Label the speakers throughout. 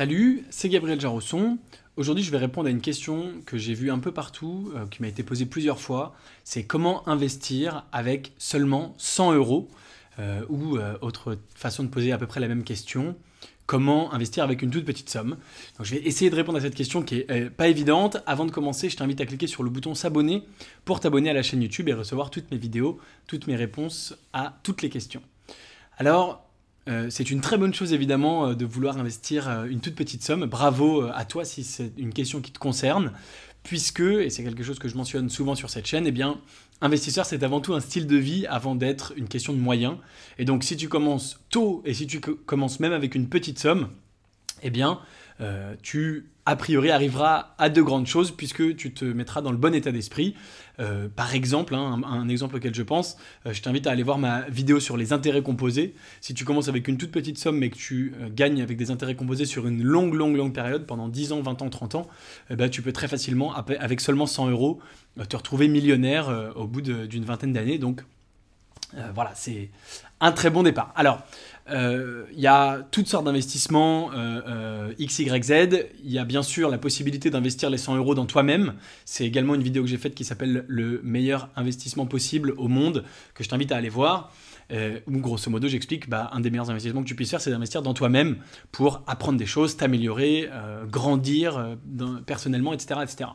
Speaker 1: Salut, c'est Gabriel Jarosson. Aujourd'hui, je vais répondre à une question que j'ai vue un peu partout, euh, qui m'a été posée plusieurs fois. C'est comment investir avec seulement 100 euros euh, Ou euh, autre façon de poser à peu près la même question, comment investir avec une toute petite somme Donc, je vais essayer de répondre à cette question qui est pas évidente. Avant de commencer, je t'invite à cliquer sur le bouton s'abonner pour t'abonner à la chaîne YouTube et recevoir toutes mes vidéos, toutes mes réponses à toutes les questions. Alors, euh, c'est une très bonne chose évidemment euh, de vouloir investir euh, une toute petite somme. Bravo à toi si c'est une question qui te concerne, puisque, et c'est quelque chose que je mentionne souvent sur cette chaîne, eh bien, investisseur c'est avant tout un style de vie avant d'être une question de moyens. Et donc si tu commences tôt et si tu commences même avec une petite somme, eh bien, tu a priori, arrivera à de grandes choses puisque tu te mettras dans le bon état d'esprit. Euh, par exemple, hein, un, exemple auquel je pense, euh, je t'invite à aller voir ma vidéo sur les intérêts composés. Si tu commences avec une toute petite somme mais que tu euh, gagnes avec des intérêts composés sur une longue, longue, longue période, pendant 10 ans, 20 ans, 30 ans, eh ben, tu peux très facilement, avec seulement 100 euros, te retrouver millionnaire au bout d'une vingtaine d'années. Donc, euh, voilà, c'est un très bon départ. Alors, euh, il y a toutes sortes d'investissements euh, euh, X, Y, Z. Il y a bien sûr la possibilité d'investir les 100 euros dans toi-même. C'est également une vidéo que j'ai faite qui s'appelle Le meilleur investissement possible au monde, que je t'invite à aller voir. où grosso modo, j'explique, bah, un des meilleurs investissements que tu puisses faire, c'est d'investir dans toi-même pour apprendre des choses, t'améliorer, grandir personnellement, etc., etc.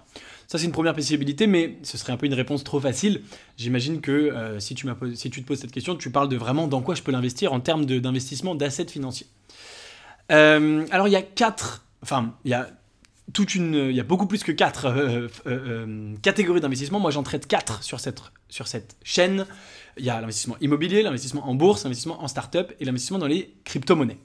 Speaker 1: Ça, c'est une première possibilité, mais ce serait un peu une réponse trop facile. J'imagine que euh, si, tu te poses cette question, tu parles de vraiment dans quoi je peux l'investir en termes d'investissement d'assets financiers. Euh, alors, il y a quatre, enfin, il y a toute une, il y a beaucoup plus que quatre euh, catégories d'investissement. Moi, j'en traite quatre sur cette, sur cette chaîne. Il y a l'investissement immobilier, l'investissement en bourse, l'investissement en start-up et l'investissement dans les crypto-monnaies.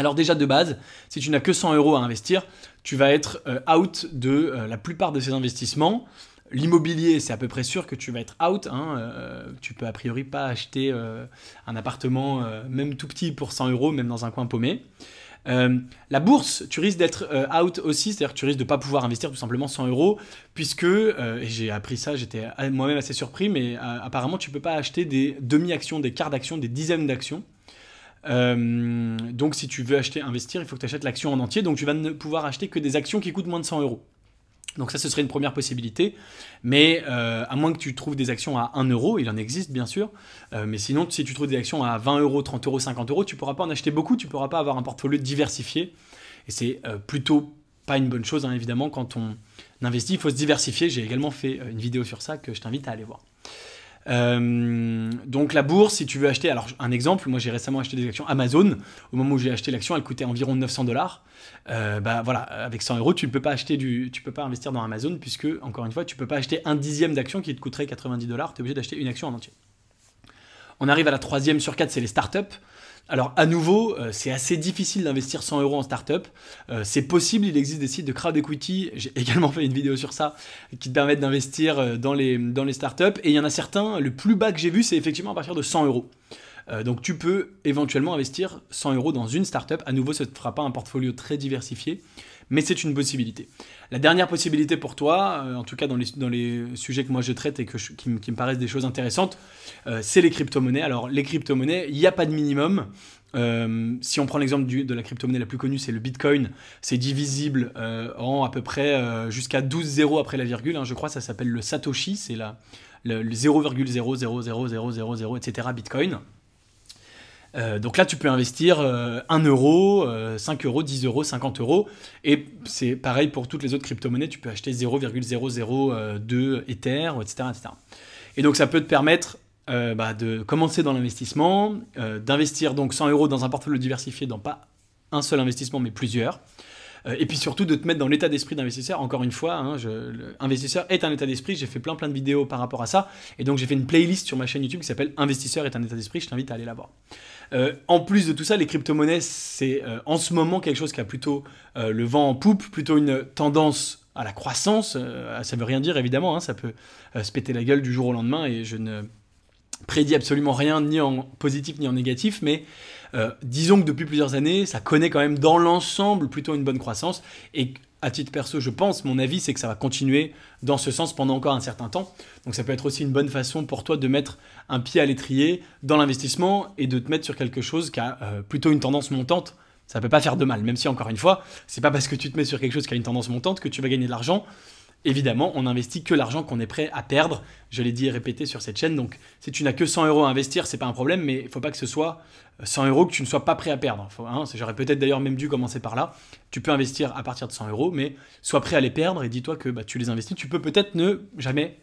Speaker 1: Alors déjà de base, si tu n'as que 100 euros à investir, tu vas être euh, out de euh, la plupart de ces investissements. L'immobilier, c'est à peu près sûr que tu vas être out. Hein, euh, tu peux a priori pas acheter un appartement, même tout petit, pour 100 euros, même dans un coin paumé. la bourse, tu risques d'être out aussi, c'est-à-dire que tu risques de ne pas pouvoir investir tout simplement 100 euros, puisque, et j'ai appris ça, j'étais moi-même assez surpris, mais apparemment tu ne peux pas acheter des demi-actions, des quarts d'actions, des dizaines d'actions. Euh, donc si tu veux acheter, investir, il faut que tu achètes l'action en entier. Donc tu vas ne pouvoir acheter que des actions qui coûtent moins de 100 euros. Donc ça, ce serait une première possibilité. Mais euh, à moins que tu trouves des actions à 1 euro, il en existe bien sûr. Euh, mais sinon, si tu trouves des actions à 20 euros, 30 euros, 50 euros, tu ne pourras pas en acheter beaucoup, tu ne pourras pas avoir un portfolio diversifié. Et c'est plutôt pas une bonne chose, hein, évidemment, quand on investit, il faut se diversifier. J'ai également fait une vidéo sur ça que je t'invite à aller voir. Euh, donc la bourse, si tu veux acheter, alors un exemple, moi j'ai récemment acheté des actions Amazon. Au moment où j'ai acheté l'action, elle coûtait environ 900 dollars. Euh, bah voilà, avec 100 euros, tu ne peux pas acheter du, tu peux pas investir dans Amazon puisque encore une fois, tu ne peux pas acheter un dixième d'action qui te coûterait 90 dollars. Tu es obligé d'acheter une action en entier. On arrive à la troisième sur quatre, c'est les startups. Alors à nouveau, euh, c'est assez difficile d'investir 100 euros en startup. up euh, c'est possible, il existe des sites de crowd equity, j'ai également fait une vidéo sur ça, qui te permettent d'investir euh, dans les, dans les startups. Et il y en a certains, le plus bas que j'ai vu, c'est effectivement à partir de 100 euros. Euh, donc tu peux éventuellement investir 100 euros dans une startup. À nouveau, ça ne fera pas un portfolio très diversifié, mais c'est une possibilité. La dernière possibilité pour toi, euh, en tout cas dans les, sujets que moi je traite et qui, me paraissent des choses intéressantes, euh, c'est les crypto-monnaies. Alors les crypto-monnaies, il n'y a pas de minimum. si on prend l'exemple de la crypto-monnaie la plus connue, c'est le Bitcoin. C'est divisible en à peu près jusqu'à 12 zéros après la virgule. Hein. je crois ça s'appelle le Satoshi. C'est le, le etc. Bitcoin. Euh, donc là, tu peux investir 1 euh, euro, 5 euh, euros, 10 euros, 50 euros. Et c'est pareil pour toutes les autres crypto-monnaies. Tu peux acheter 0,002 Ether, etc., etc. Et donc, ça peut te permettre bah, de commencer dans l'investissement, d'investir donc 100 euros dans un portefeuille diversifié dans pas un seul investissement, mais plusieurs. Euh, et puis surtout de te mettre dans l'état d'esprit d'investisseur. Encore une fois, hein, investisseur est un état d'esprit. J'ai fait plein plein de vidéos par rapport à ça. Et donc j'ai fait une playlist sur ma chaîne YouTube qui s'appelle Investisseur est un état d'esprit. Je t'invite à aller la voir. Euh, en plus de tout ça, les crypto-monnaies, c'est euh, en ce moment quelque chose qui a plutôt le vent en poupe, plutôt une tendance à la croissance. ça veut rien dire évidemment, hein. ça peut se péter la gueule du jour au lendemain et je ne prédis absolument rien, ni en positif ni en négatif, mais euh, disons que depuis plusieurs années, ça connaît quand même dans l'ensemble plutôt une bonne croissance. Et à titre perso, je pense, mon avis, c'est que ça va continuer dans ce sens pendant encore un certain temps. Donc ça peut être aussi une bonne façon pour toi de mettre un pied à l'étrier dans l'investissement et de te mettre sur quelque chose qui a euh, plutôt une tendance montante. Ça ne peut pas faire de mal, même si encore une fois, c'est pas parce que tu te mets sur quelque chose qui a une tendance montante que tu vas gagner de l'argent. Évidemment, on n'investit que l'argent qu'on est prêt à perdre. Je l'ai dit et répété sur cette chaîne. Donc, si tu n'as que 100 euros à investir, c'est pas un problème, mais il faut pas que ce soit 100 euh, euros que tu ne sois pas prêt à perdre. Hein. Hein, j'aurais peut-être d'ailleurs même dû commencer par là. Tu peux investir à partir de 100 euros, mais sois prêt à les perdre et dis-toi que bah, tu les investis. Tu peux peut-être ne jamais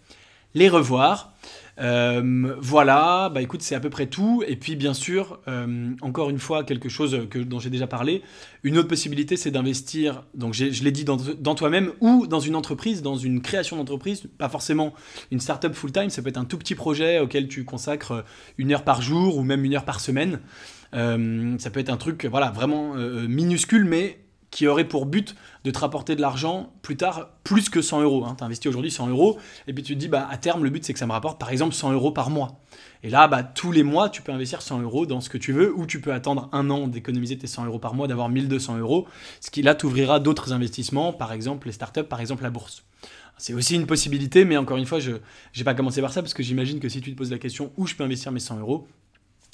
Speaker 1: les revoir. Euh, voilà, bah écoute, c'est à peu près tout. Et puis bien sûr, euh, encore une fois, quelque chose que, dont j'ai déjà parlé, une autre possibilité, c'est d'investir, donc je l'ai dit, dans, toi-même ou dans une entreprise, dans une création d'entreprise, pas forcément une startup full-time, ça peut être un tout petit projet auquel tu consacres une heure par jour ou même une heure par semaine. Euh, ça peut être un truc, voilà, vraiment minuscule, mais qui aurait pour but de te rapporter de l'argent plus tard plus que 100 euros. Hein. Tu investis aujourd'hui 100 euros et puis tu te dis bah, à terme, le but c'est que ça me rapporte par exemple 100 euros par mois. Et là, bah, tous les mois, tu peux investir 100 euros dans ce que tu veux ou tu peux attendre un an d'économiser tes 100 euros par mois, d'avoir 1200 euros, ce qui là t'ouvrira d'autres investissements, par exemple les startups, par exemple la bourse. C'est aussi une possibilité, mais encore une fois, je n'ai pas commencé par ça parce que j'imagine que si tu te poses la question où je peux investir mes 100 euros,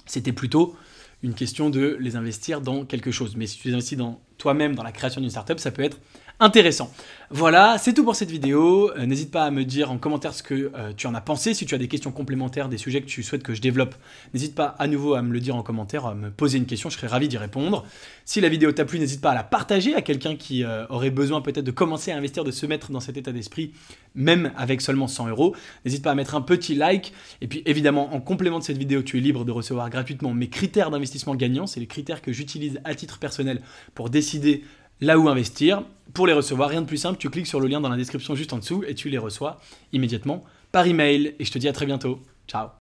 Speaker 1: c'était plutôt une question de les investir dans quelque chose. Mais si tu les investis dans toi-même dans la création d'une startup, ça peut être intéressant. Voilà, c'est tout pour cette vidéo. Euh, n'hésite pas à me dire en commentaire ce que euh, tu en as pensé. Si tu as des questions complémentaires, des sujets que tu souhaites que je développe, n'hésite pas à nouveau à me le dire en commentaire, à me poser une question, je serai ravi d'y répondre. Si la vidéo t'a plu, n'hésite pas à la partager à quelqu'un qui euh, aurait besoin peut-être de commencer à investir, de se mettre dans cet état d'esprit, même avec seulement 100 euros. N'hésite pas à mettre un petit like. Et puis évidemment, en complément de cette vidéo, tu es libre de recevoir gratuitement mes critères d'investissement gagnant. C'est les critères que j'utilise à titre personnel pour décider là où investir. Pour les recevoir, rien de plus simple, tu cliques sur le lien dans la description juste en dessous et tu les reçois immédiatement par email. Et je te dis à très bientôt. Ciao